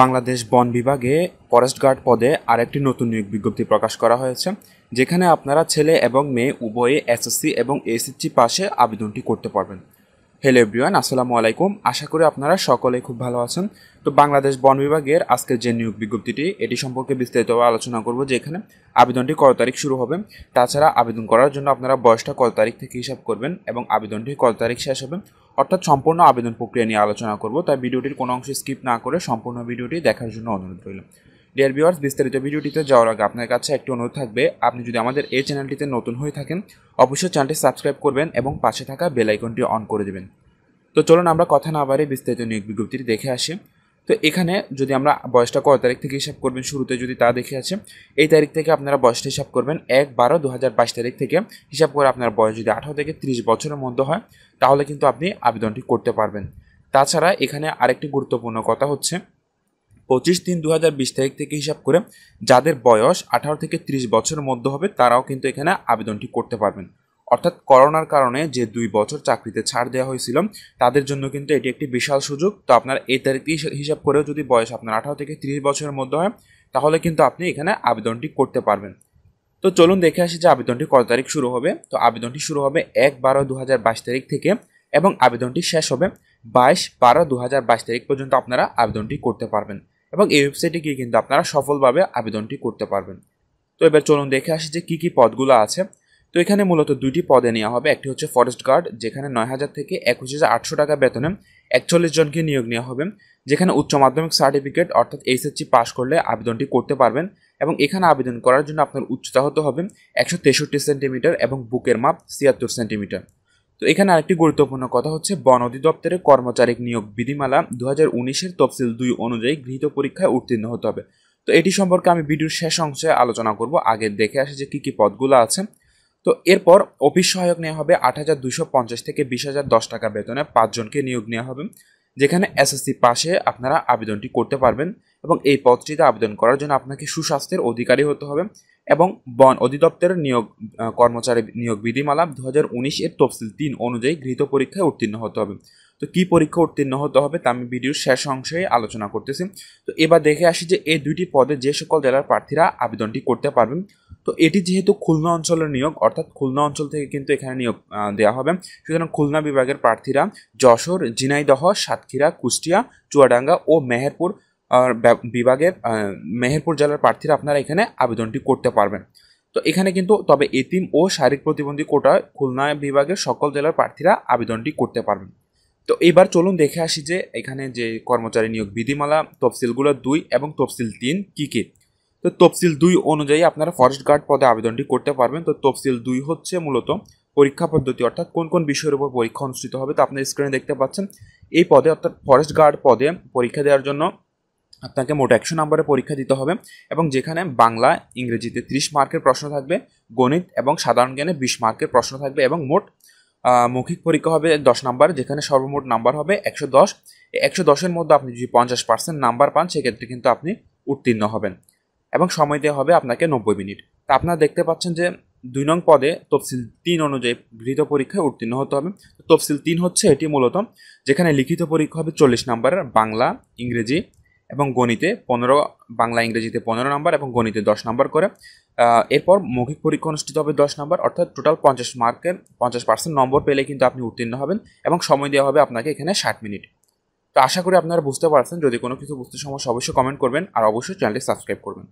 বাংলাদেশ বন বিভাগে forest guard পদে আরেকটি নতুন নিয়োগ বিজ্ঞপ্তি প্রকাশ করা হয়েছে যেখানে আপনারা ছেলে এবং মেয়ে উভয়ে এসএসসি এবং এসএসসি পাশে আবেদনটি করতে পারবেন হ্যালো এভরিওয়ান আসসালামু আলাইকুম আশা করি আপনারা সকলেই খুব ভালো আছেন তো বাংলাদেশ বন বিভাগের আজকের যে নিয়োগ বিজ্ঞপ্তিটি এটি সম্পর্কে বিস্তারিতভাবে আলোচনা করব যে এখানে আবেদনটি কত তারিখ শুরু হবে তাছাড়া আবেদন করার জন্য আপনারা বয়সটা কত তারিখ থেকে হিসাব করবেন এবং আবেদনটি কত তারিখ শেষ হবে অর্থাৎ সম্পূর্ণ আবেদন প্রক্রিয়া নিয়ে আলোচনা করব তাই ভিডিওটির কোনো অংশ স্কিপ না করে সম্পূর্ণ ভিডিওটি দেখার জন্য অনুরোধ রইল ডিয়ার ভিউয়ার্স বিস্তারিত ভিডিওটিতে যাওয়ার আগে আপনার কাছে একটি অনুরোধ থাকবে আপনি যদি আমাদের এই চ্যানেলটিতে নতুন হয়ে থাকেন অবশ্যই চ্যানেলটি সাবস্ক্রাইব করবেন এবং পাশে থাকা বেল আইকনটি অন করে দেবেন তো চলুন আমরা কথা না বাড়ি বিস্তারিত নিয়োগ বিজ্ঞপ্তিটি দেখে আসি তো এখানে যদি আমরা বয়সটা কত তারিখ থেকে হিসাব করবেন শুরুতে যদি তা দেখে আছে এই তারিখ থেকে আপনারা বয়সটা হিসাব করবেন এক বারো দু হাজার বাইশ তারিখ থেকে হিসাব করে আপনার বয়স যদি আঠারো থেকে ত্রিশ বছরের মধ্যে হয় তাহলে কিন্তু আপনি আবেদনটি করতে পারবেন তাছাড়া এখানে আরেকটি গুরুত্বপূর্ণ কথা হচ্ছে পঁচিশ তিন দু তারিখ থেকে হিসাব করে যাদের বয়স আঠারো থেকে ত্রিশ বছরের মধ্যে হবে তারাও কিন্তু এখানে আবেদনটি করতে পারবেন অর্থাৎ করোনার কারণে যে দুই বছর চাকরিতে ছাড় দেওয়া হয়েছিল তাদের জন্য কিন্তু এটি একটি বিশাল সুযোগ তো আপনার এই তারিখটি হিসাব করেও যদি বয়স আপনার আঠারো থেকে তিরিশ বছরের মধ্যে হয় তাহলে কিন্তু আপনি এখানে আবেদনটি করতে পারবেন তো চলুন দেখে আসি যে আবেদনটি কত তারিখ শুরু হবে তো আবেদনটি শুরু হবে এক বারো দু তারিখ থেকে এবং আবেদনটি শেষ হবে বাইশ বারো দু তারিখ পর্যন্ত আপনারা আবেদনটি করতে পারবেন এবং এই ওয়েবসাইটে গিয়ে কিন্তু আপনারা সফলভাবে আবেদনটি করতে পারবেন তো এবার চলুন দেখে আসি যে কী কী পদগুলো আছে তো এখানে মূলত দুইটি পদে নেওয়া হবে একটি হচ্ছে ফরেস্ট গার্ড যেখানে নয় হাজার থেকে একুশ হাজার আটশো টাকা বেতনে একচল্লিশ জনকে নিয়োগ নেওয়া হবে যেখানে উচ্চ মাধ্যমিক সার্টিফিকেট অর্থাৎ এইচএসসি পাশ করলে আবেদনটি করতে পারবেন এবং এখানে আবেদন করার জন্য আপনার উচ্চতা হতে হবে একশো তেষট্টি সেন্টিমিটার এবং বুকের মাপ ছিয়াত্তর সেন্টিমিটার তো এখানে আরেকটি গুরুত্বপূর্ণ কথা হচ্ছে বন অধিদপ্তরের কর্মচারী নিয়োগ বিধিমালা দু হাজার উনিশের তফসিল দুই অনুযায়ী গৃহীত পরীক্ষায় উত্তীর্ণ হতে হবে তো এটি সম্পর্কে আমি ভিডিওর শেষ অংশে আলোচনা করব আগে দেখে আসি যে কী কী পদগুলো আছে তো এরপর অফিস সহায়ক নেওয়া হবে আট হাজার দুশো পঞ্চাশ থেকে বিশ হাজার দশ টাকা বেতনে পাঁচজনকে নিয়োগ নেওয়া হবে যেখানে এসএসসি পাশে আপনারা আবেদনটি করতে পারবেন এবং এই পদটিতে আবেদন করার জন্য আপনাকে সুস্বাস্থ্যের অধিকারী হতে হবে এবং বন অধিদপ্তরের নিয়োগ কর্মচারী নিয়োগ বিধিমালা দু হাজার এর তফসিল তিন অনুযায়ী গৃহীত পরীক্ষায় উত্তীর্ণ হতে হবে তো কি পরীক্ষা উত্তীর্ণ হতে হবে তা আমি ভিডিওর শেষ অংশে আলোচনা করতেছি তো এবার দেখে আসি যে এই দুইটি পদে যে সকল জেলার প্রার্থীরা আবেদনটি করতে পারবেন তো এটি যেহেতু খুলনা অঞ্চলের নিয়োগ অর্থাৎ খুলনা অঞ্চল থেকে কিন্তু এখানে নিয়োগ দেওয়া হবে সুতরাং খুলনা বিভাগের প্রার্থীরা যশোর ঝিনাইদহ সাতক্ষীরা কুষ্টিয়া চুয়াডাঙ্গা ও মেহেরপুর বিভাগের মেহেরপুর জেলার প্রার্থীরা আপনারা এখানে আবেদনটি করতে পারবেন তো এখানে কিন্তু তবে এতিম ও শারীরিক প্রতিবন্ধী কোটা খুলনা বিভাগের সকল জেলার প্রার্থীরা আবেদনটি করতে পারবেন তো এবার চলুন দেখে আসি যে এখানে যে কর্মচারী নিয়োগ বিধিমালা তফসিলগুলো দুই এবং তফসিল তিন কী কী তো তফসিল দুই অনুযায়ী আপনারা ফরেস্ট গার্ড পদে আবেদনটি করতে পারবেন তো তফসিল দুই হচ্ছে মূলত পরীক্ষা পদ্ধতি অর্থাৎ কোন কোন বিষয়ের উপর পরীক্ষা অনুষ্ঠিত হবে তা আপনার স্ক্রিনে দেখতে পাচ্ছেন এই পদে অর্থাৎ ফরেস্ট গার্ড পদে পরীক্ষা দেওয়ার জন্য আপনাকে মোট একশো নম্বরে পরীক্ষা দিতে হবে এবং যেখানে বাংলা ইংরেজিতে 30 মার্কের প্রশ্ন থাকবে গণিত এবং সাধারণ জ্ঞানে 20 মার্কের প্রশ্ন থাকবে এবং মোট মৌখিক পরীক্ষা হবে দশ নাম্বার যেখানে সর্বমোট নাম্বার হবে একশো দশ একশো দশের মধ্যে আপনি যদি পঞ্চাশ পার্সেন্ট নাম্বার পান সেক্ষেত্রে কিন্তু আপনি উত্তীর্ণ হবেন এবং সময় দেওয়া হবে আপনাকে নব্বই মিনিট তা আপনারা দেখতে পাচ্ছেন যে দুই নং পদে তফসিল তিন অনুযায়ী গৃহীত পরীক্ষায় উত্তীর্ণ হতে হবে তফসিল তিন হচ্ছে এটি মূলত যেখানে লিখিত পরীক্ষা হবে চল্লিশ নাম্বারের বাংলা ইংরেজি এবং গণিতে পনেরো বাংলা ইংরেজিতে পনেরো নাম্বার এবং গণিতে দশ নম্বর করে এরপর মৌখিক পরীক্ষা অনুষ্ঠিত হবে দশ নম্বর অর্থাৎ টোটাল পঞ্চাশ মার্কের পঞ্চাশ পার্সেন্ট নম্বর পেলে কিন্তু আপনি উত্তীর্ণ হবেন এবং সময় দেওয়া হবে আপনাকে এখানে ষাট মিনিট তো আশা করি আপনারা বুঝতে পারছেন যদি কোনো কিছু বুঝতে সমস্যা অবশ্যই কমেন্ট করবেন আর অবশ্যই চ্যানেলটি সাবস্ক্রাইব করবেন